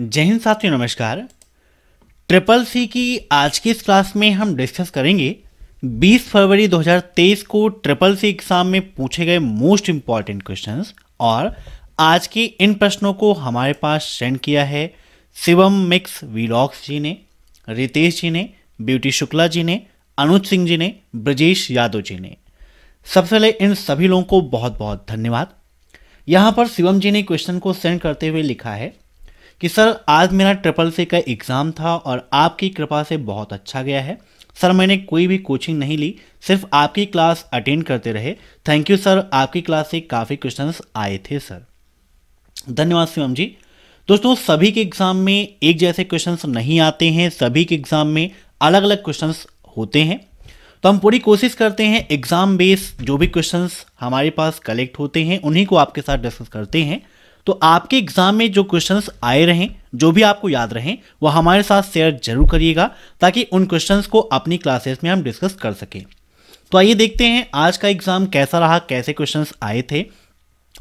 जय हिंद साथियों नमस्कार ट्रिपल सी की आज की इस क्लास में हम डिस्कस करेंगे 20 फरवरी 2023 को ट्रिपल सी एग्जाम में पूछे गए मोस्ट इंपॉर्टेंट क्वेश्चंस और आज के इन प्रश्नों को हमारे पास सेंड किया है शिवम मिक्स वीलॉक्स जी ने रितेश जी ने ब्यूटी शुक्ला जी ने अनुज सिंह जी ने ब्रजेश यादव जी ने सबसे पहले इन सभी लोगों को बहुत बहुत धन्यवाद यहाँ पर शिवम जी ने क्वेश्चन को सेंड करते हुए लिखा है कि सर आज मेरा ट्रिपल सी का एग्ज़ाम था और आपकी कृपा से बहुत अच्छा गया है सर मैंने कोई भी कोचिंग नहीं ली सिर्फ आपकी क्लास अटेंड करते रहे थैंक यू सर आपकी क्लास से काफ़ी क्वेश्चंस आए थे सर धन्यवाद शिवम जी दोस्तों सभी के एग्ज़ाम में एक जैसे क्वेश्चंस नहीं आते हैं सभी के एग्ज़ाम में अलग अलग क्वेश्चंस होते हैं तो हम पूरी कोशिश करते हैं एग्ज़ाम बेस जो भी क्वेश्चंस हमारे पास कलेक्ट होते हैं उन्हीं को आपके साथ डिस्कस करते हैं तो आपके एग्जाम में जो क्वेश्चंस आए रहें जो भी आपको याद रहें वह हमारे साथ शेयर जरूर करिएगा ताकि उन क्वेश्चंस को अपनी क्लासेस में हम डिस्कस कर सकें तो आइए देखते हैं आज का एग्जाम कैसा रहा कैसे क्वेश्चंस आए थे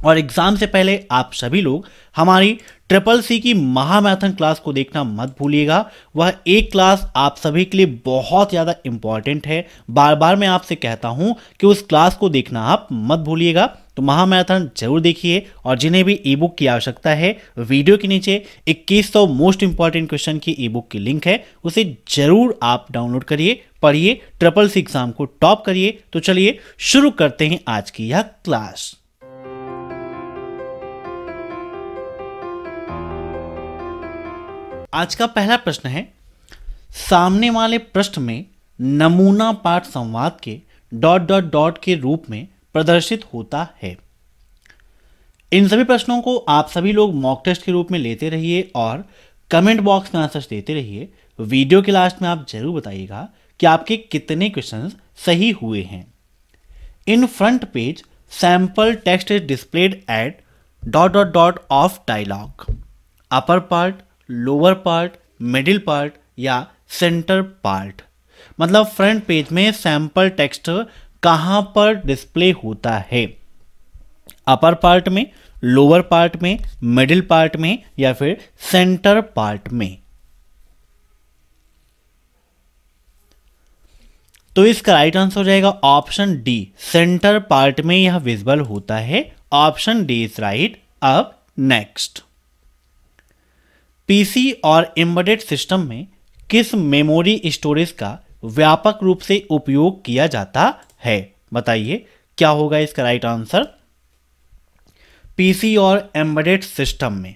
और एग्जाम से पहले आप सभी लोग हमारी ट्रिपल सी की महामैथन क्लास को देखना मत भूलिएगा वह एक क्लास आप सभी के लिए बहुत ज़्यादा इंपॉर्टेंट है बार बार मैं आपसे कहता हूं कि उस क्लास को देखना आप मत भूलिएगा तो महामैराथन जरूर देखिए और जिन्हें भी ई बुक की आवश्यकता है वीडियो के नीचे 2100 मोस्ट इंपॉर्टेंट क्वेश्चन की ई बुक की लिंक है उसे जरूर आप डाउनलोड करिए पढ़िए ट्रिपल सी एग्जाम को टॉप करिए तो चलिए शुरू करते हैं आज की यह क्लास आज का पहला प्रश्न है सामने वाले प्रश्न में नमूना पाठ संवाद के डॉट डॉट डॉट के रूप में प्रदर्शित होता है इन सभी प्रश्नों को आप सभी लोग मॉक टेस्ट के रूप में लेते रहिए और कमेंट बॉक्स में आंसर देते रहिए वीडियो के लास्ट में आप जरूर बताइएगा कि आपके कितने क्वेश्चन सही हुए हैं in front page sample text is displayed at dot dot dot of dialog upper part lower part middle part या सेंटर पार्ट मतलब फ्रंट पेज में सैम्पल टेक्स्ट कहाँ पर डिस्प्ले होता है अपर पार्ट में लोअर पार्ट में मिडिल पार्ट में या फिर सेंटर पार्ट में तो इसका राइट आंसर हो जाएगा ऑप्शन डी सेंटर पार्ट में यह विजिबल होता है ऑप्शन डी इज राइट अब नेक्स्ट पीसी और एम्बेडेड सिस्टम में किस मेमोरी स्टोरेज का व्यापक रूप से उपयोग किया जाता है बताइए क्या होगा इसका राइट आंसर पीसी और एम्बेडेड सिस्टम में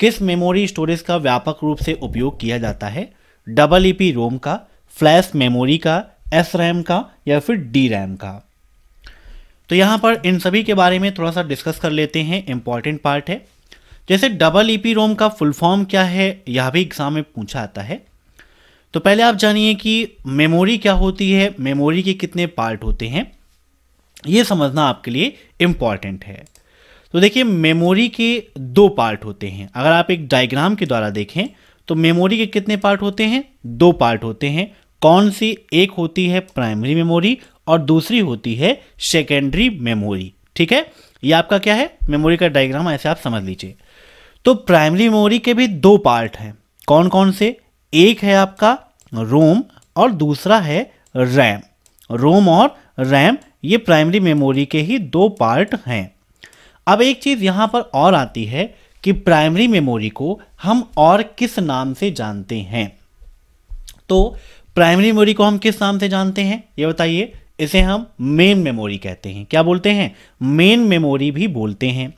किस मेमोरी स्टोरेज का व्यापक रूप से उपयोग किया जाता है डबल ई पी रोम का फ्लैश मेमोरी का एस रैम का या फिर डी रैम का तो यहाँ पर इन सभी के बारे में थोड़ा सा डिस्कस कर लेते हैं इम्पॉर्टेंट पार्ट है जैसे डबल ईपी रोम का फुल फॉर्म क्या है यह भी एग्जाम में पूछा आता है तो पहले आप जानिए कि मेमोरी क्या होती है मेमोरी के कितने पार्ट होते हैं ये समझना आपके लिए इम्पॉर्टेंट है तो देखिए मेमोरी के दो पार्ट होते हैं अगर आप एक डायग्राम के द्वारा देखें तो मेमोरी के कितने पार्ट होते हैं दो पार्ट होते हैं कौन सी एक होती है प्राइमरी मेमोरी और दूसरी होती है सेकेंडरी मेमोरी ठीक है ये आपका क्या है मेमोरी का डायग्राम ऐसे आप समझ लीजिए तो प्राइमरी मेमोरी के भी दो पार्ट हैं कौन कौन से एक है आपका रोम और दूसरा है रैम रोम और रैम ये प्राइमरी मेमोरी के ही दो पार्ट हैं अब एक चीज़ यहाँ पर और आती है कि प्राइमरी मेमोरी को हम और किस नाम से जानते हैं तो प्राइमरी मेमोरी को हम किस नाम से जानते हैं ये बताइए इसे हम मेन मेमोरी कहते हैं क्या बोलते हैं मेन मेमोरी भी बोलते हैं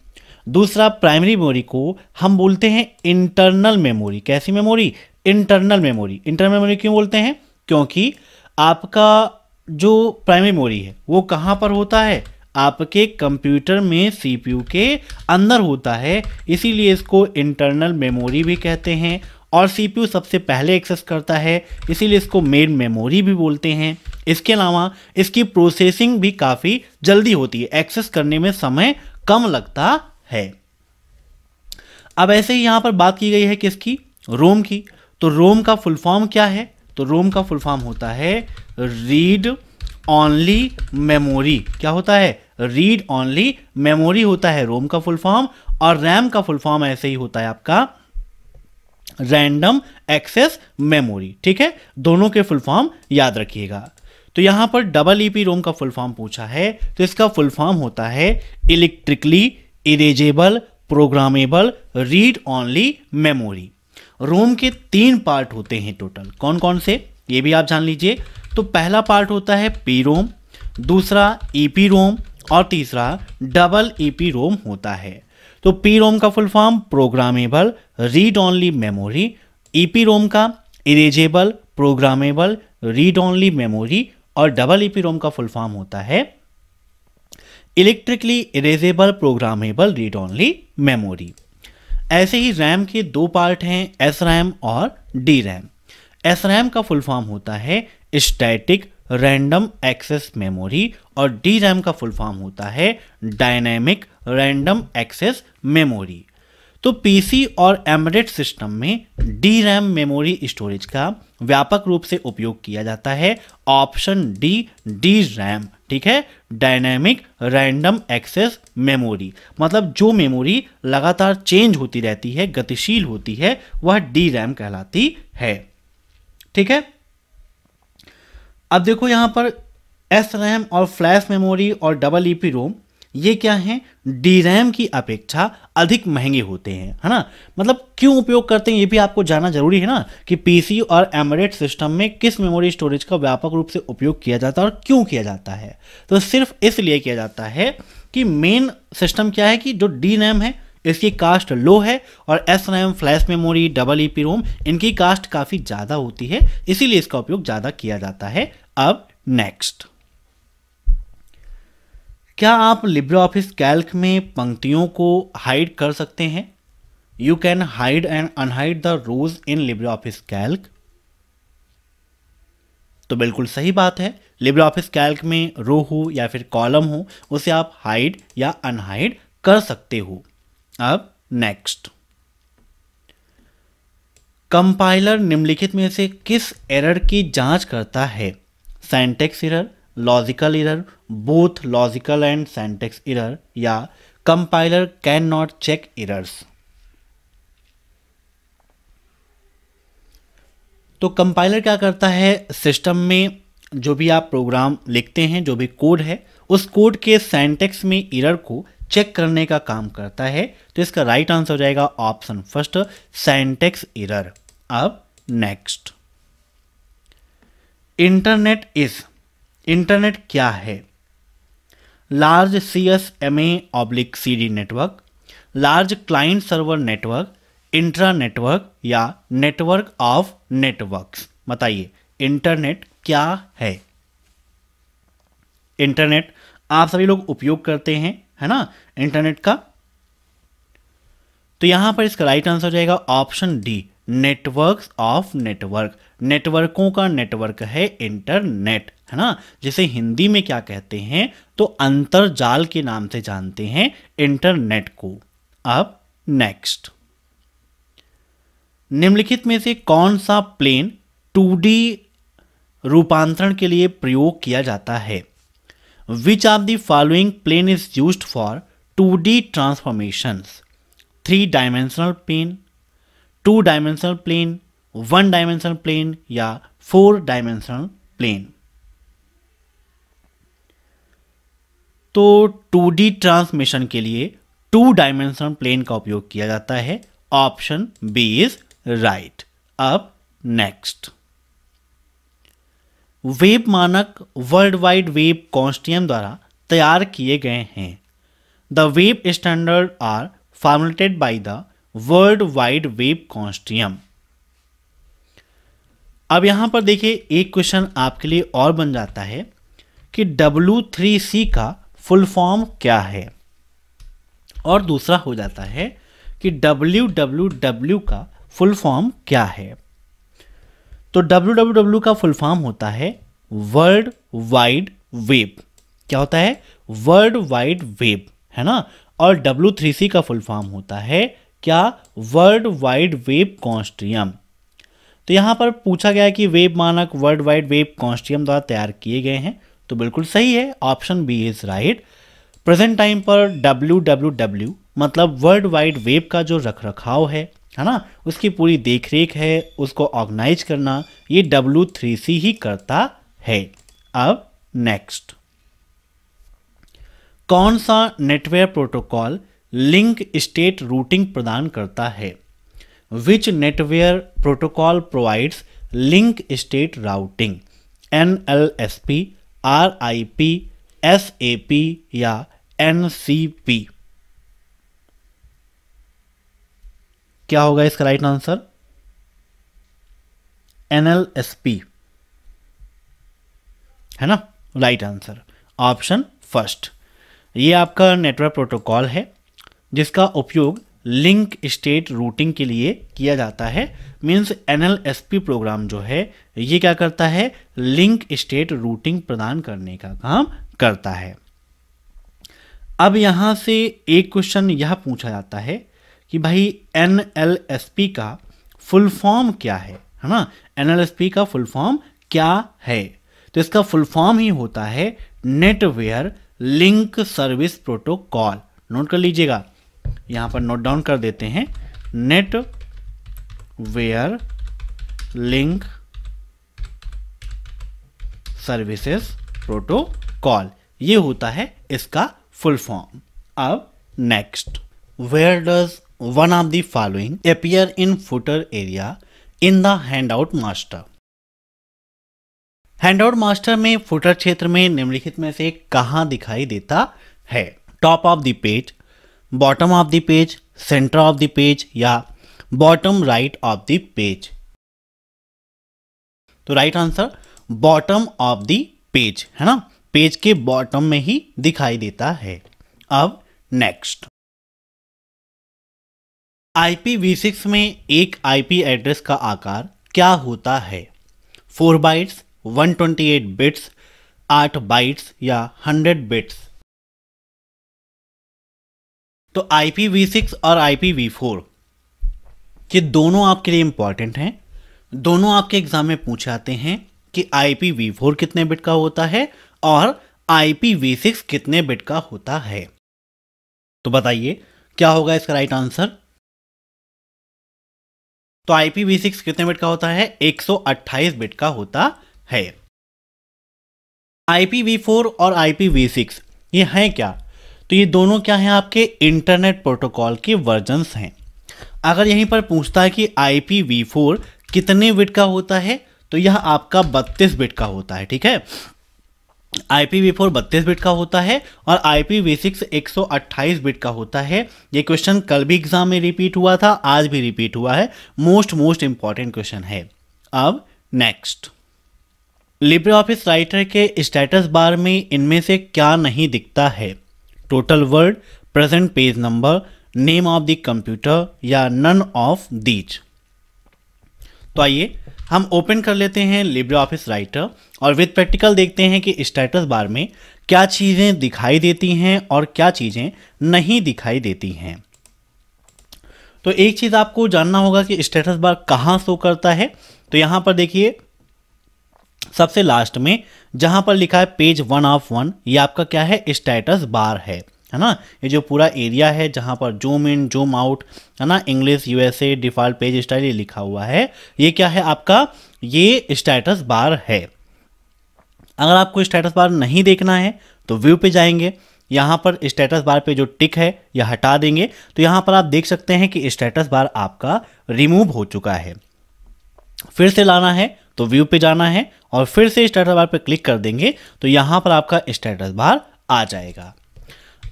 दूसरा प्राइमरी मेमोरी को हम बोलते हैं इंटरनल मेमोरी कैसी memory internal memory internal memory क्यों बोलते हैं क्योंकि आपका जो प्राइमरी मेमोरी है वो कहाँ पर होता है आपके कंप्यूटर में सीपीयू के अंदर होता है इसीलिए इसको इंटरनल मेमोरी भी कहते हैं और सीपीयू सबसे पहले एक्सेस करता है इसीलिए इसको मेन मेमोरी भी बोलते हैं इसके अलावा इसकी प्रोसेसिंग भी काफ़ी जल्दी होती है एक्सेस करने में समय कम लगता है अब ऐसे ही यहां पर बात की गई है किसकी रोम की तो रोम का फुल फॉर्म क्या है तो रोम का फुल फॉर्म होता है रीड ओनली मेमोरी क्या होता है रीड ओनली मेमोरी होता है रोम का फुल फॉर्म और रैम का फुल फॉर्म ऐसे ही होता है आपका रैंडम एक्सेस मेमोरी ठीक है दोनों के फुल फॉर्म याद रखिएगा तो यहां पर डबल ईपी रोम का फुल फॉर्म पूछा है तो इसका फुल फॉर्म होता है electrically erasable programmable read only memory ROM के तीन पार्ट होते हैं टोटल कौन कौन से ये भी आप जान लीजिए तो पहला पार्ट होता है पी रोम दूसरा ई e पी रोम और तीसरा डबल ई पी रोम होता है तो पी रोम का full form programmable read only memory E P ROM का erasable programmable read only memory और डबल ई पी रोम का फुल फॉर्म होता है electrically erasable programmable read only memory ऐसे ही रैम के दो पार्ट हैं एस रैम और डी रैम एस रैम का फुल फॉर्म होता है स्टैटिक रैंडम एक्सेस मेमोरी और डी रैम का फुल फॉर्म होता है डायनेमिक रैंडम एक्सेस मेमोरी तो पीसी और एमरेट सिस्टम में डी रैम मेमोरी स्टोरेज का व्यापक रूप से उपयोग किया जाता है ऑप्शन डी डी रैम ठीक है डायनेमिक रैंडम एक्सेस मेमोरी मतलब जो मेमोरी लगातार चेंज होती रहती है गतिशील होती है वह डी रैम कहलाती है ठीक है अब देखो यहां पर एस रैम और फ्लैश मेमोरी और डबल ई पी रोम ये क्या है डी रैम की अपेक्षा अधिक महंगे होते हैं है ना मतलब क्यों उपयोग करते हैं ये भी आपको जानना जरूरी है ना कि पीसी और एमरेट सिस्टम में किस मेमोरी स्टोरेज का व्यापक रूप से उपयोग किया जाता है और क्यों किया जाता है तो सिर्फ इसलिए किया जाता है कि मेन सिस्टम क्या है कि जो डी रैम है इसकी कास्ट लो है और S RAM flash memory double E P ROM इनकी कास्ट काफ़ी ज़्यादा होती है इसीलिए इसका उपयोग ज़्यादा किया जाता है अब नेक्स्ट क्या आप लिब्रे ऑफिस कैल्क में पंक्तियों को हाइड कर सकते हैं you can hide and unhide the rows in Libre office Calc तो बिल्कुल सही बात है लिब्रे ऑफिस कैल्क में रो हो या फिर कॉलम हो उसे आप हाइड या अनहाइड कर सकते हो अब नेक्स्ट कंपाइलर निम्नलिखित में से किस एरर की जांच करता है syntax error logical error both logical and syntax error या compiler can not check errors तो कंपाइलर क्या करता है सिस्टम में जो भी आप प्रोग्राम लिखते हैं जो भी कोड है उस कोड के सेंटेक्स में इरर को चेक करने का काम करता है तो इसका राइट आंसर हो जाएगा ऑप्शन फर्स्ट सेंटेक्स इरर अब नेक्स्ट इंटरनेट इज इंटरनेट क्या है large C S M A oblique C D network large client server network intra network या नेटवर्क ऑफ नेटवर्क्स बताइए इंटरनेट क्या है इंटरनेट आप सभी लोग उपयोग करते हैं है ना इंटरनेट का तो यहां पर इसका राइट आंसर हो जाएगा option D networks of network नेटवर्कों का नेटवर्क है इंटरनेट है ना जिसे हिंदी में क्या कहते हैं तो अंतरजाल के नाम से जानते हैं इंटरनेट को अब नेक्स्ट निम्नलिखित में से कौन सा प्लेन टू रूपांतरण के लिए प्रयोग किया जाता है which are the following plane is use for two D transformation three dimensional plane two dimensional plane one dimensional plane या फोर डायमेंशनल प्लेन तो 2D ट्रांसमिशन के लिए टू डायमेंशन प्लेन का उपयोग किया जाता है ऑप्शन बी इज राइट अब नेक्स्ट वेब मानक वर्ल्ड वाइड वेब कॉन्स्टियम द्वारा तैयार किए गए हैं the web standard are formulated by the World Wide Web consortium अब यहां पर देखिए एक क्वेश्चन आपके लिए और बन जाता है कि सी का फुल फॉर्म क्या है और दूसरा हो जाता है कि डब्ल्यू का फुल फॉर्म क्या है तो डब्ल्यू का फुल फॉर्म होता है वर्ल्ड वाइड वेब क्या होता है वर्ल्ड वाइड वेब है ना और W3C का फुल फॉर्म होता है क्या वर्ल्ड वाइड वेब कॉन्स्ट्रियम तो यहां पर पूछा गया है कि वेब मानक वर्ल्ड वाइड वेब कॉन्स्ट्रियम द्वारा तैयार किए गए हैं तो बिल्कुल सही है option B is right present time पर डब्ल्यू डब्ल्यू डब्ल्यू मतलब वर्ल्ड वाइड वेब का जो रख रखाव है है ना उसकी पूरी देख रेख है उसको ऑर्गेनाइज करना ये डब्ल्यू थ्री सी ही करता है अब नेक्स्ट कौन सा NetWare protocol link state routing प्रदान करता है which NetWare protocol provides link state routing N L S P R I P S A P या एन सी पी क्या होगा इसका right answer N L S P है ना right answer option first ये आपका नेटवर्क प्रोटोकॉल है जिसका उपयोग लिंक स्टेट रूटिंग के लिए किया जाता है मीन्स एन प्रोग्राम जो है ये क्या करता है लिंक स्टेट रूटिंग प्रदान करने का काम करता है अब यहां से एक क्वेश्चन यह पूछा जाता है कि भाई एन का फुल फॉर्म क्या है है ना एन का फुल फॉर्म क्या है तो इसका फुल फॉर्म ही होता है NetWare link service protocol note कर लीजिएगा यहां पर नोट डाउन कर देते हैं net where link services protocol ये होता है इसका फुल फॉर्म अब next where does one of the following appear in footer area in the handout master handout master में फुटर क्षेत्र में निम्नलिखित में से कहा दिखाई देता है top of the page bottom of the page center of the page या bottom right of the page तो right answer bottom of the page है ना पेज के बॉटम में ही दिखाई देता है अब नेक्स्ट IPv6 में एक IP एड्रेस का आकार क्या होता है 4 बाइट्स 128 बिट्स 8 बाइट्स या 100 बिट्स तो IPv6 और IPv4 कि दोनों आपके लिए इंपॉर्टेंट हैं दोनों आपके एग्जाम में पूछे आते हैं कि आई फोर कितने बिट का होता है और आई सिक्स कितने बिट का होता है तो बताइए क्या होगा इसका राइट आंसर तो आई सिक्स कितने बिट का होता है एक सौ अट्ठाईस बिट का होता है फोर और वी सिक्स ये हैं क्या तो ये दोनों क्या हैं आपके इंटरनेट प्रोटोकॉल के वर्जन्स हैं अगर यहीं पर पूछता है कि आई कितने बिट का होता है तो यह आपका 32 बिट का होता है ठीक है आई पी वी फोर बत्तीस बिट का होता है और आई पी वी सिक्स एक सौ अट्ठाईस बिट का होता है ये क्वेश्चन कल भी एग्जाम में रिपीट हुआ था आज भी रिपीट हुआ है मोस्ट मोस्ट इंपॉर्टेंट क्वेश्चन है अब नेक्स्ट लिब्रे ऑफिस राइटर के स्टेटस बार में इनमें से क्या नहीं दिखता है total word present page number name of the computer या नन ऑफ दीच तो आइए हम ओपन कर लेते हैं लिब्रे ऑफिस राइटर और विद प्रैक्टिकल देखते हैं कि स्टेटस बार में क्या चीज़ें दिखाई देती हैं और क्या चीज़ें नहीं दिखाई देती हैं तो एक चीज़ आपको जानना होगा कि स्टेटस बार कहां शो करता है तो यहां पर देखिए सबसे लास्ट में जहां पर लिखा है पेज वन ऑफ वन ये आपका क्या है स्टेटस बार है है ना ये जो पूरा एरिया है जहाँ पर जूम इन जूम आउट है ना English USA default page style ये लिखा हुआ है ये क्या है आपका ये स्टेटस बार है अगर आपको स्टेटस बार नहीं देखना है तो व्यू पे जाएंगे यहाँ पर स्टेटस बार पे जो टिक है यह हटा देंगे तो यहाँ पर आप देख सकते हैं कि स्टेटस बार आपका रिमूव हो चुका है फिर से लाना है तो व्यू पे जाना है और फिर से स्टेटस बार पे क्लिक कर देंगे तो यहाँ पर आपका स्टेटस बार आ जाएगा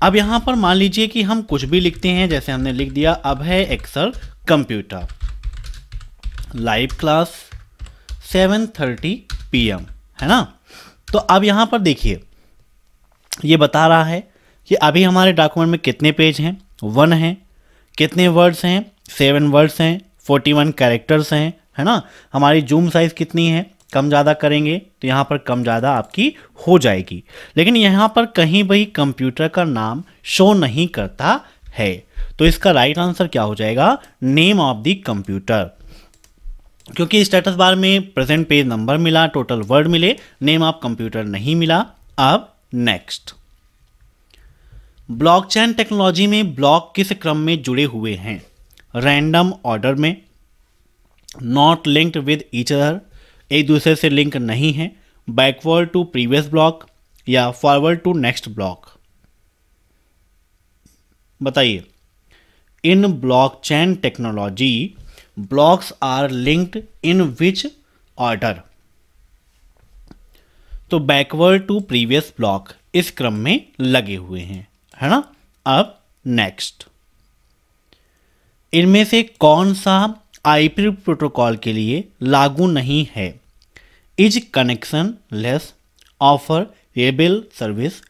अब यहाँ पर मान लीजिए कि हम कुछ भी लिखते हैं जैसे हमने लिख दिया अब है Excel computer live class 7:30 M है ना तो अब यहाँ पर देखिए ये बता रहा है कि अभी हमारे डॉक्यूमेंट में कितने पेज हैं वन हैं कितने वर्ड्स हैं सेवन वर्ड्स हैं फोर्टी वन कैरेक्टर्स हैं है ना हमारी जूम साइज़ कितनी है कम ज़्यादा करेंगे तो यहाँ पर कम ज़्यादा आपकी हो जाएगी लेकिन यहाँ पर कहीं भी कंप्यूटर का नाम शो नहीं करता है तो इसका राइट आंसर क्या हो जाएगा नेम ऑफ द कंप्यूटर क्योंकि स्टेटस बार में प्रेजेंट पेज नंबर मिला टोटल वर्ड मिले नेम ऑफ कंप्यूटर नहीं मिला अब नेक्स्ट ब्लॉकचेन टेक्नोलॉजी में ब्लॉक किस क्रम में जुड़े हुए हैं रैंडम ऑर्डर में not linked with each other एक दूसरे से लिंक नहीं है बैकवर्ड टू प्रीवियस ब्लॉक या फॉरवर्ड टू नेक्स्ट ब्लॉक बताइए in blockchain technology blocks are linked in which order तो बैकवर्ड टू प्रीवियस ब्लॉक इस क्रम में लगे हुए हैं है ना अब नेक्स्ट इनमें से कौन सा आईपी प्रोटोकॉल के लिए लागू नहीं है is connectionless offer reliable service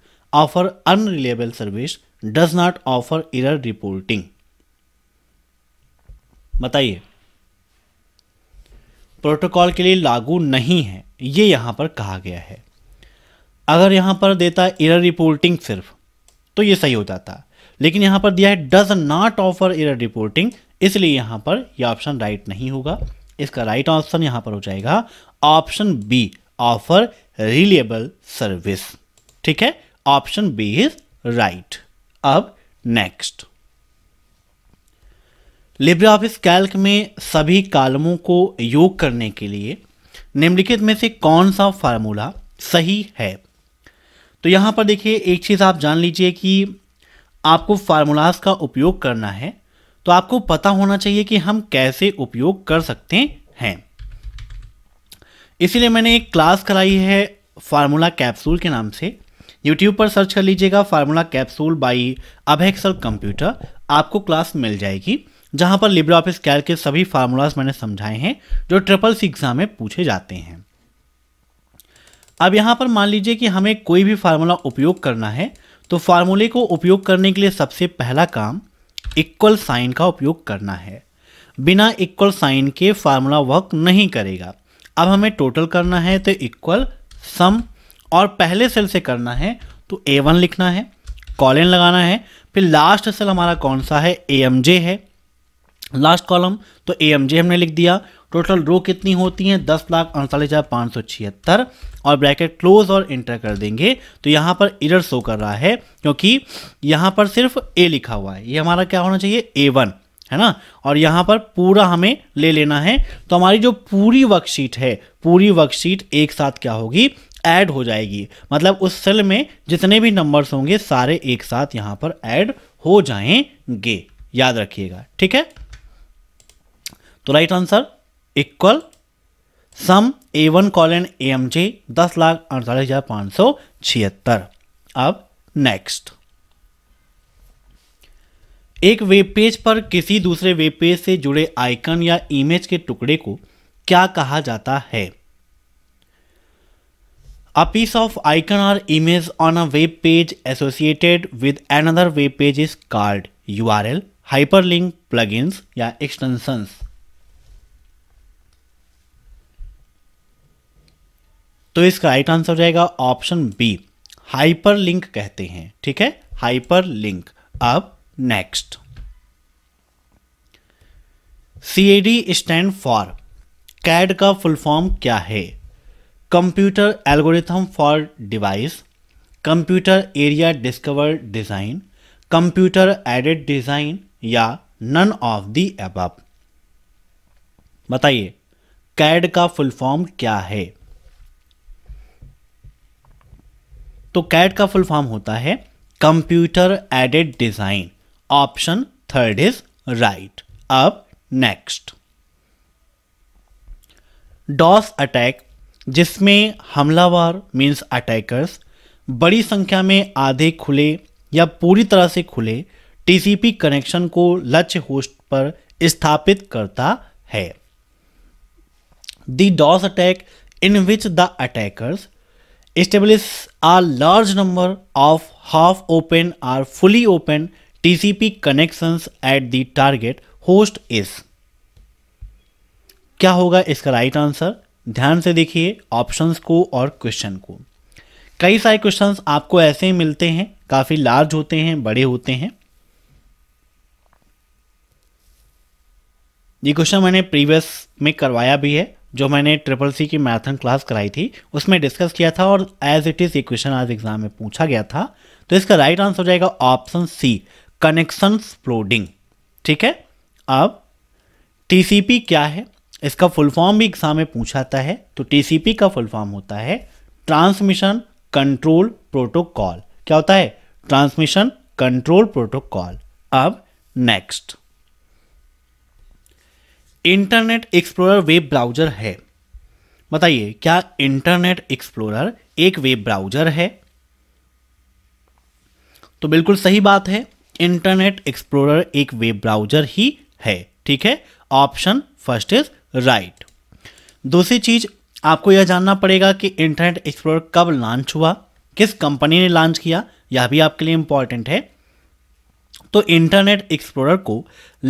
offer unreliable service does not offer error reporting बताइए प्रोटोकॉल के लिए लागू नहीं है ये यहां पर कहा गया है अगर यहां पर देता इरर रिपोर्टिंग सिर्फ तो ये सही हो जाता लेकिन यहां पर दिया है does not offer error reporting इसलिए यहां पर यह ऑप्शन राइट नहीं होगा इसका राइट ऑप्शन यहां पर हो जाएगा option B offer reliable service ठीक है ऑप्शन बी इज राइट अब नेक्स्ट लिब्रे ऑफिस कैल्क में सभी कालमों को योग करने के लिए निम्नलिखित में से कौन सा फार्मूला सही है तो यहां पर देखिए एक चीज़ आप जान लीजिए कि आपको फार्मूलाज का उपयोग करना है तो आपको पता होना चाहिए कि हम कैसे उपयोग कर सकते हैं इसीलिए मैंने एक क्लास कराई है फार्मूला कैप्सूल के नाम से यूट्यूब पर सर्च कर लीजिएगा फार्मूला कैप्सूल बाई अभेक्सल कंप्यूटर आपको क्लास मिल जाएगी जहां पर लिब्रा ऑफिस कैल के सभी फार्मूलाज मैंने समझाए हैं जो ट्रिपल सी एग्जाम में पूछे जाते हैं अब यहाँ पर मान लीजिए कि हमें कोई भी फार्मूला उपयोग करना है तो फार्मूले को उपयोग करने के लिए सबसे पहला काम इक्वल साइन का उपयोग करना है बिना इक्वल साइन के फार्मूला वर्क नहीं करेगा अब हमें टोटल करना है तो इक्वल सम और पहले सेल से करना है तो ए वन लिखना है कॉलन लगाना है फिर लास्ट सेल हमारा कौन सा है ए एम जे है लास्ट कॉलम तो ए एम जे हमने लिख दिया टोटल रो कितनी होती हैं दस लाख अड़तालीस हज़ार पाँच सौ छिहत्तर और ब्रैकेट क्लोज और इंटर कर देंगे तो यहाँ पर इरर शो कर रहा है क्योंकि यहाँ पर सिर्फ ए लिखा हुआ है ये हमारा क्या होना चाहिए ए वन है ना और यहाँ पर पूरा हमें ले लेना है तो हमारी जो पूरी वर्कशीट है पूरी वर्कशीट एक साथ क्या होगी ऐड हो जाएगी मतलब उस सेल में जितने भी नंबर्स होंगे सारे एक साथ यहाँ पर ऐड हो जाएंगे याद रखिएगा ठीक है तो right answer equal sum A one colon A M J दस लाख अड़तालीस हजार पाँच सौ छिहत्तर अब नेक्स्ट एक वेब पेज पर किसी दूसरे वेब पेज से जुड़े आइकन या इमेज के टुकड़े को क्या कहा जाता है a piece of icon or image on a web page associated with another web page is called U R L hyper link plug या एक्सटेंशंस तो इसका राइट आंसर हो जाएगा ऑप्शन बी हाइपर लिंक कहते हैं ठीक है हाइपर लिंक अब next. CAD stand for CAD का फुल फॉर्म क्या है computer algorithm for device computer area discover design computer aided design या नन ऑफ दी एबब बताइए कैड का फुल फॉर्म क्या है तो कैड का फुल फॉर्म होता है computer aided design option third is right अब नेक्स्ट डॉस अटैक जिसमें हमलावर मीन्स अटैकर्स बड़ी संख्या में आधे खुले या पूरी तरह से खुले टीसीपी कनेक्शन को लक्ष्य होस्ट पर स्थापित करता है the DoS attack in which the attackers establish are large number of half open or fully open TCP connections at the target host is क्या होगा इसका राइट आंसर ध्यान से देखिए ऑप्शंस को और क्वेश्चन को कई सारे क्वेश्चंस आपको ऐसे ही मिलते हैं काफ़ी लार्ज होते हैं बड़े होते हैं ये क्वेश्चन मैंने प्रीवियस में करवाया भी है जो मैंने ट्रिपल सी की मैराथन क्लास कराई थी उसमें डिस्कस किया था और एज इट इज़ ये क्वेश्चन आज एग्जाम में पूछा गया था तो इसका राइट आंसर हो जाएगा ऑप्शन सी कनेक्शन फ्लोडिंग ठीक है अब टीसीपी क्या है इसका फुल फॉर्म भी एग्जाम में पूछाता है तो टीसीपी का फुल फॉर्म होता है ट्रांसमिशन कंट्रोल प्रोटोकॉल क्या होता है ट्रांसमिशन कंट्रोल प्रोटोकॉल अब next Internet Explorer web browser है बताइए क्या इंटरनेट एक्सप्लोरर एक वेब ब्राउजर है तो बिल्कुल सही बात है इंटरनेट एक्सप्लोरर एक वेब ब्राउजर ही है ठीक है ऑप्शन फर्स्ट इज राइट दूसरी चीज आपको यह जानना पड़ेगा कि इंटरनेट एक्सप्लोरर कब लॉन्च हुआ किस कंपनी ने लॉन्च किया यह भी आपके लिए इंपॉर्टेंट है तो इंटरनेट एक्सप्लोरर को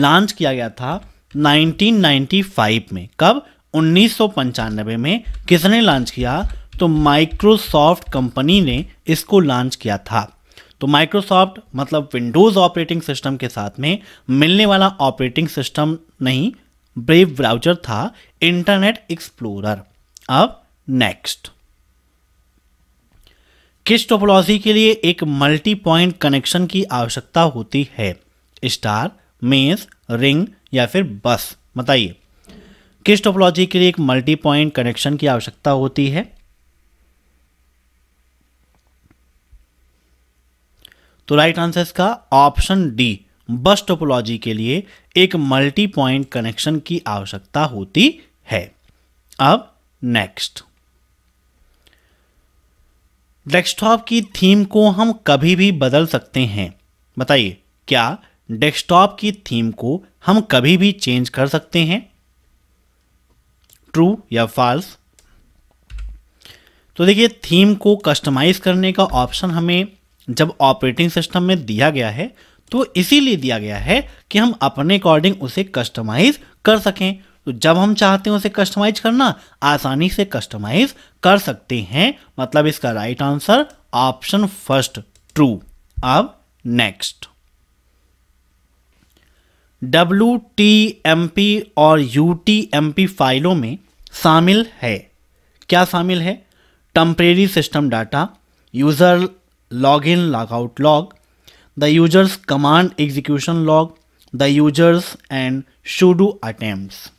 लॉन्च किया गया था 1995 में कब उन्नीस में किसने लॉन्च किया तो माइक्रोसॉफ्ट कंपनी ने इसको लॉन्च किया था तो माइक्रोसॉफ्ट मतलब विंडोज ऑपरेटिंग सिस्टम के साथ में मिलने वाला ऑपरेटिंग सिस्टम नहीं ब्रेव ब्राउजर था इंटरनेट एक्सप्लोरर अब नेक्स्ट किस टोपोलॉजी के लिए एक मल्टी पॉइंट कनेक्शन की आवश्यकता होती है स्टार मेज रिंग या फिर बस बताइए किस टोपोलॉजी के लिए एक मल्टी पॉइंट कनेक्शन की आवश्यकता होती है तो राइट आंसर इसका ऑप्शन डी बस टोपोलॉजी के लिए एक मल्टी पॉइंट कनेक्शन की आवश्यकता होती है अब नेक्स्ट डेस्कटॉप की थीम को हम कभी भी बदल सकते हैं बताइए क्या डेस्कटॉप की थीम को हम कभी भी चेंज कर सकते हैं ट्रू या फॉल्स तो देखिए थीम को कस्टमाइज करने का ऑप्शन हमें जब ऑपरेटिंग सिस्टम में दिया गया है तो इसीलिए दिया गया है कि हम अपने अकॉर्डिंग उसे कस्टमाइज कर सकें तो जब हम चाहते हैं उसे कस्टमाइज करना आसानी से कस्टमाइज कर सकते हैं मतलब इसका right answer option first true अब next W T M P और यू टी एम पी फाइलों में शामिल है क्या शामिल है temporary system data user login logout log the user's command execution log the users and sudo attempts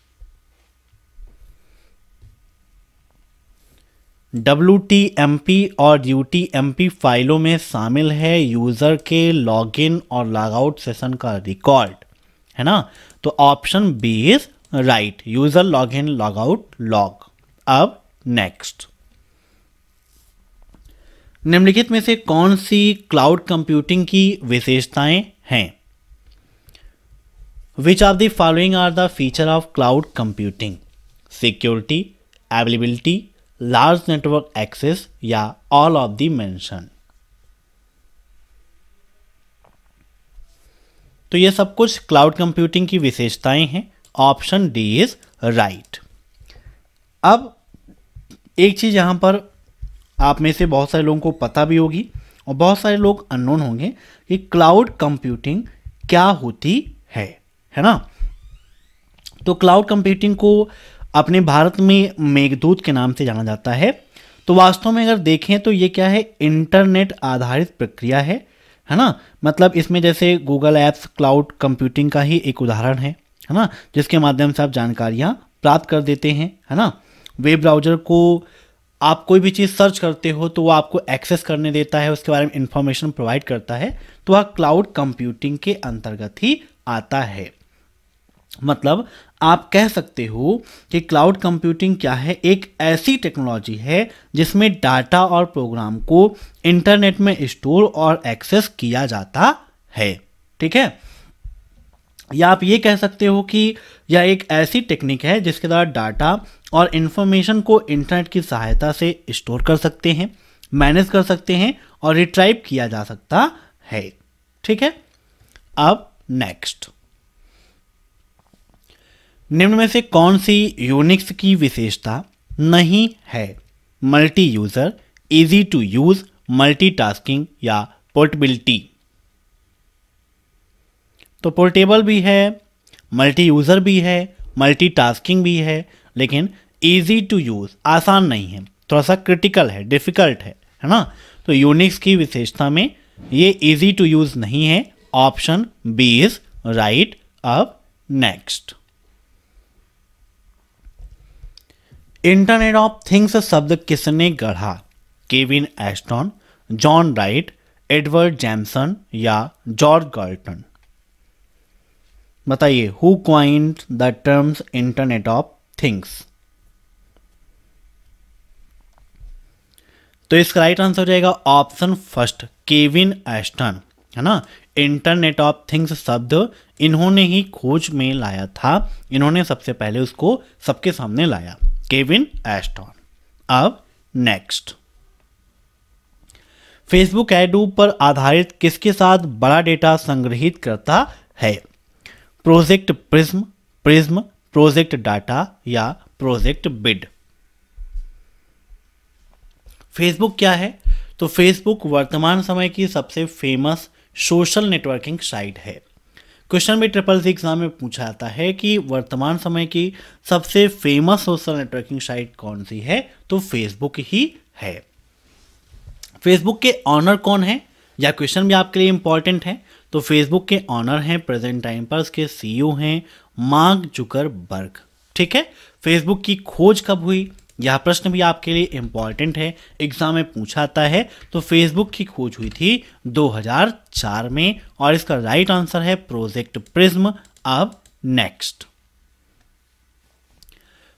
WTMP और UTMP फाइलों में शामिल है यूज़र के लॉगिन और लॉगआउट सेशन का रिकॉर्ड है ना तो option B is right user login logout log अब नेक्स्ट निम्नलिखित में से कौन सी क्लाउड कंप्यूटिंग की विशेषताएं हैं which of the following are the feature of cloud computing security availability large network access या ऑल ऑफ द मेंशन तो ये सब कुछ क्लाउड कंप्यूटिंग की विशेषताएं हैं ऑप्शन डी इज राइट अब एक चीज यहां पर आप में से बहुत सारे लोगों को पता भी होगी और बहुत सारे लोग अननोन होंगे कि क्लाउड कंप्यूटिंग क्या होती है है ना तो क्लाउड कंप्यूटिंग को अपने भारत में मेघदूत के नाम से जाना जाता है तो वास्तव में अगर देखें तो ये क्या है इंटरनेट आधारित प्रक्रिया है है ना मतलब इसमें जैसे गूगल एप्स क्लाउड कंप्यूटिंग का ही एक उदाहरण है है ना जिसके माध्यम से आप जानकारियाँ प्राप्त कर देते हैं है ना वेब ब्राउजर को आप कोई भी चीज़ सर्च करते हो तो वो आपको एक्सेस करने देता है उसके बारे में इंफॉर्मेशन प्रोवाइड करता है तो वह क्लाउड कंप्यूटिंग के अंतर्गत ही आता है मतलब आप कह सकते हो कि क्लाउड कंप्यूटिंग क्या है एक ऐसी टेक्नोलॉजी है जिसमें डाटा और प्रोग्राम को इंटरनेट में स्टोर और एक्सेस किया जाता है ठीक है या आप ये कह सकते हो कि यह एक ऐसी टेक्निक है जिसके द्वारा डाटा और इन्फॉर्मेशन को इंटरनेट की सहायता से स्टोर कर सकते हैं मैनेज कर सकते हैं और रिट्राइव किया जा सकता है ठीक है अब नेक्स्ट निम्न में से कौन सी यूनिक्स की विशेषता नहीं है multi user easy to use multi या पोर्टबिलिटी तो पोर्टेबल भी है मल्टी यूज़र भी है मल्टी टास्किंग भी है लेकिन ईजी टू यूज़ आसान नहीं है थोड़ा सा क्रिटिकल है डिफ़िकल्ट है है ना तो यूनिक्स की विशेषता में ये ईजी टू यूज़ नहीं है ऑप्शन बी इज़ राइट अब नेक्स्ट इंटरनेट ऑफ थिंग्स शब्द किसने गढ़ा Kevin Ashton John Wright Edward Jameson या जॉर्ज गॉल्टन बताइए who coined the terms internet of things तो इसका राइट आंसर हो जाएगा ऑप्शन फर्स्ट केविन एस्टन है ना इंटरनेट ऑफ थिंग्स शब्द इन्होंने ही खोज में लाया था इन्होंने सबसे पहले उसको सबके सामने लाया केविन एस्टन अब नेक्स्ट फेसबुक एडू पर आधारित किसके साथ बड़ा डेटा संग्रहित करता है project Prism Prism project data या प्रोजेक्ट बिड फेसबुक क्या है तो फेसबुक वर्तमान समय की सबसे फेमस सोशल नेटवर्किंग साइट है क्वेश्चन भी ट्रिपल सी एग्जाम में पूछा जाता है कि वर्तमान समय की सबसे फेमस सोशल नेटवर्किंग साइट कौन सी है तो फेसबुक ही है फेसबुक के ऑनर कौन है या क्वेश्चन भी आपके लिए इंपॉर्टेंट है तो फेसबुक के ऑनर हैं प्रेजेंट टाइम पर उसके सीईओ हैं मार्क बर्ग ठीक है फेसबुक की खोज कब हुई यह प्रश्न भी आपके लिए इम्पॉर्टेंट है एग्जाम में पूछा आता है तो फेसबुक की खोज हुई थी 2004 में और इसका राइट आंसर है प्रोजेक्ट प्रिज्म अब नेक्स्ट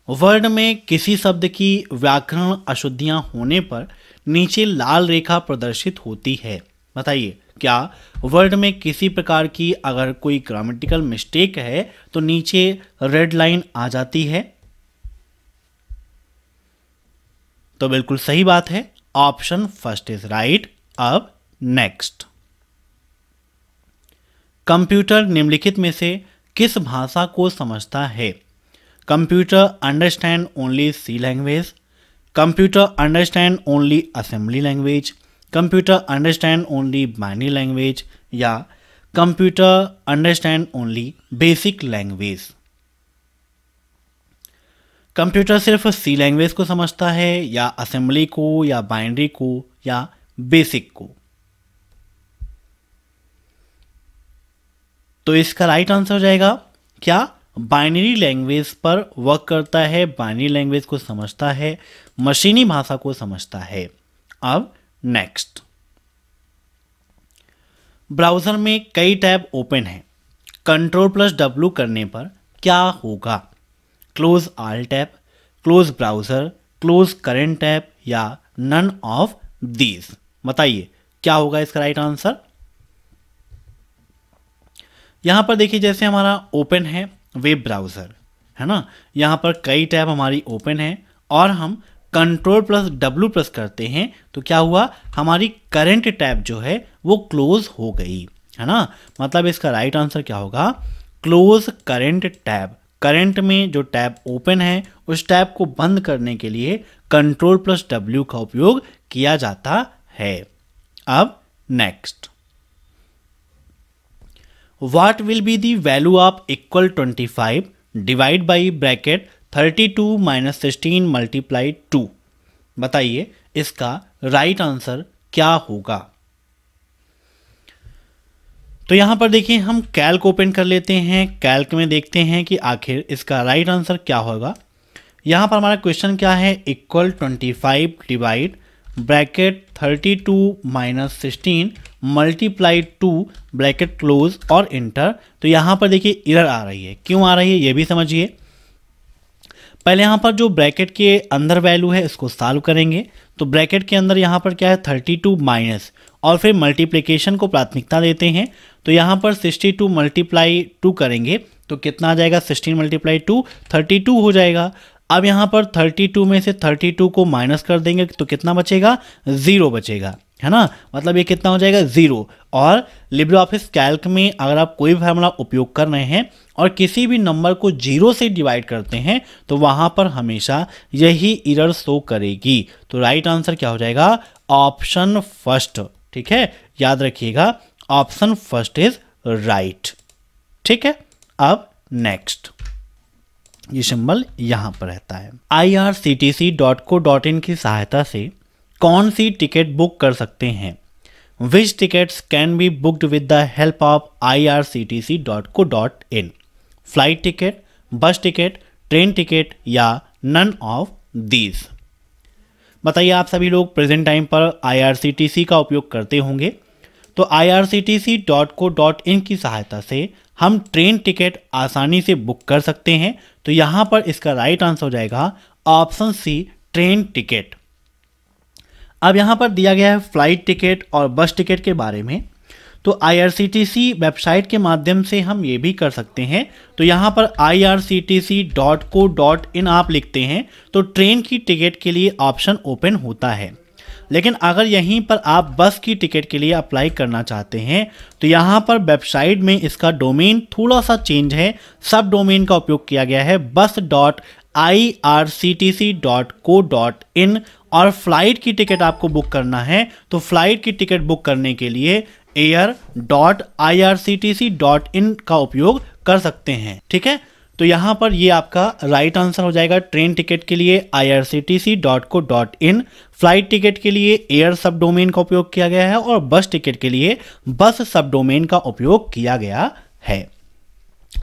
वर्ड में किसी शब्द की व्याकरण अशुद्धियां होने पर नीचे लाल रेखा प्रदर्शित होती है बताइए क्या वर्ड में किसी प्रकार की अगर कोई ग्रामेटिकल मिस्टेक है तो नीचे रेड लाइन आ जाती है तो बिल्कुल सही बात है ऑप्शन फर्स्ट इज राइट अब नेक्स्ट कंप्यूटर निम्नलिखित में से किस भाषा को समझता है computer understand only C language computer understand only assembly language computer understand only binary language या computer understand only basic language computer सिर्फ सी लैंग्वेज को समझता है या असेंबली को या बाइनरी को या बेसिक को तो इसका राइट आंसर हो जाएगा क्या बाइनरी लैंग्वेज पर वर्क करता है बाइनरी लैंग्वेज को समझता है मशीनी भाषा को समझता है अब नेक्स्ट ब्राउज़र में कई टैब ओपन हैं कंट्रोल प्लस डब्लू करने पर क्या होगा close all tab close browser close current tab या नन ऑफ दीज बताइए क्या होगा इसका राइट आंसर यहां पर देखिए जैसे हमारा ओपन है वेब ब्राउज़र है ना यहां पर कई टैब हमारी ओपन है और हम कंट्रोल प्लस डब्ल्यू प्लस करते हैं तो क्या हुआ हमारी करंट टैब जो है वो क्लोज हो गई है ना मतलब इसका राइट आंसर क्या होगा क्लोज करंट टैब करंट में जो टैब ओपन है उस टैब को बंद करने के लिए कंट्रोल प्लस डब्ल्यू का उपयोग किया जाता है अब next what will be the value of equal twenty five divide by bracket thirty two minus sixteen multiply two बताइए इसका राइट आंसर क्या होगा तो यहां पर देखिए हम कैल्क ओपन कर लेते हैं कैल्क में देखते हैं कि आखिर इसका राइट आंसर क्या होगा यहां पर हमारा क्वेश्चन क्या है equal twenty five divide bracket thirty two minus sixteen multiply two bracket close और इंटर तो यहां पर देखिए इधर आ रही है क्यों आ रही है ये भी समझिए पहले यहाँ पर जो ब्रैकेट के अंदर वैल्यू है इसको सॉल्व करेंगे तो ब्रैकेट के अंदर यहाँ पर क्या है 32 माइनस और फिर मल्टीप्लिकेशन को प्राथमिकता देते हैं तो यहाँ पर 62 टू मल्टीप्लाई टू करेंगे तो कितना आ जाएगा 16 मल्टीप्लाई टू थर्टी हो जाएगा अब यहाँ पर 32 में से 32 को माइनस कर देंगे तो कितना बचेगा ज़ीरो बचेगा है ना मतलब ये कितना हो जाएगा ज़ीरो और लिब्रे ऑफिस कैल्क में अगर आप कोई भी फार्मूला उपयोग कर रहे हैं और किसी भी नंबर को जीरो से डिवाइड करते हैं तो वहां पर हमेशा यही इरर शो करेगी तो राइट आंसर क्या हो जाएगा ऑप्शन फर्स्ट ठीक है याद रखिएगा ऑप्शन फर्स्ट इज राइट ठीक है अब नेक्स्ट ये सिंबल यहां पर रहता है I R C T C dot co dot in की सहायता से कौन सी टिकट बुक कर सकते हैं which tickets can be booked with the help of I R C T C dot co dot in flight ticket bus ticket train ticket या none of these बताइए आप सभी लोग प्रेजेंट टाइम पर आई R C T सी का उपयोग करते होंगे तो I R C T C dot co dot in की सहायता से हम ट्रेन टिकट आसानी से बुक कर सकते हैं तो यहाँ पर इसका राइट आंसर हो जाएगा ऑप्शन सी ट्रेन टिकट अब यहाँ पर दिया गया है फ्लाइट टिकट और बस टिकट के बारे में तो आई वेबसाइट के माध्यम से हम ये भी कर सकते हैं तो यहाँ पर आई आप लिखते हैं तो ट्रेन की टिकट के लिए ऑप्शन ओपन होता है लेकिन अगर यहीं पर आप बस की टिकट के लिए अप्लाई करना चाहते हैं तो यहाँ पर वेबसाइट में इसका डोमेन थोड़ा सा चेंज है सब डोमेन का उपयोग किया गया है bus dot I R C T C dot co dot in और फ्लाइट की टिकट आपको बुक करना है तो फ्लाइट की टिकट बुक करने के लिए air dot I R C T C dot co dot उपयोग कर सकते हैं ठीक है तो यहाँ पर ये आपका राइट आंसर हो जाएगा ट्रेन टिकट के लिए I R C T C dot co dot in flight ticket के लिए एयर सब डोमेन का उपयोग किया गया है और बस टिकट के लिए बस सब डोमेन का उपयोग किया गया है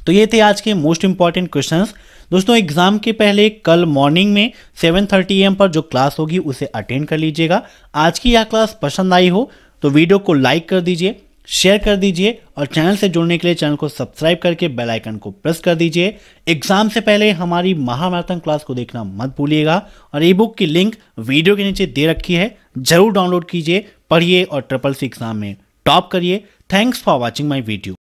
तो ये थे आज के मोस्ट इंपॉर्टेंट क्वेश्चंस दोस्तों एग्जाम के पहले कल मॉर्निंग में 7:30 थर्टी एम पर जो क्लास होगी उसे अटेंड कर लीजिएगा आज की यह क्लास पसंद आई हो तो वीडियो को लाइक कर दीजिए शेयर कर दीजिए और चैनल से जुड़ने के लिए चैनल को सब्सक्राइब करके बेल आइकन को प्रेस कर दीजिए एग्जाम से पहले हमारी महामैराथन क्लास को देखना मत भूलिएगा और ई बुक की लिंक वीडियो के नीचे दे रखी है जरूर डाउनलोड कीजिए पढ़िए और ट्रिपल सी एग्जाम में टॉप करिए thanks for watching my video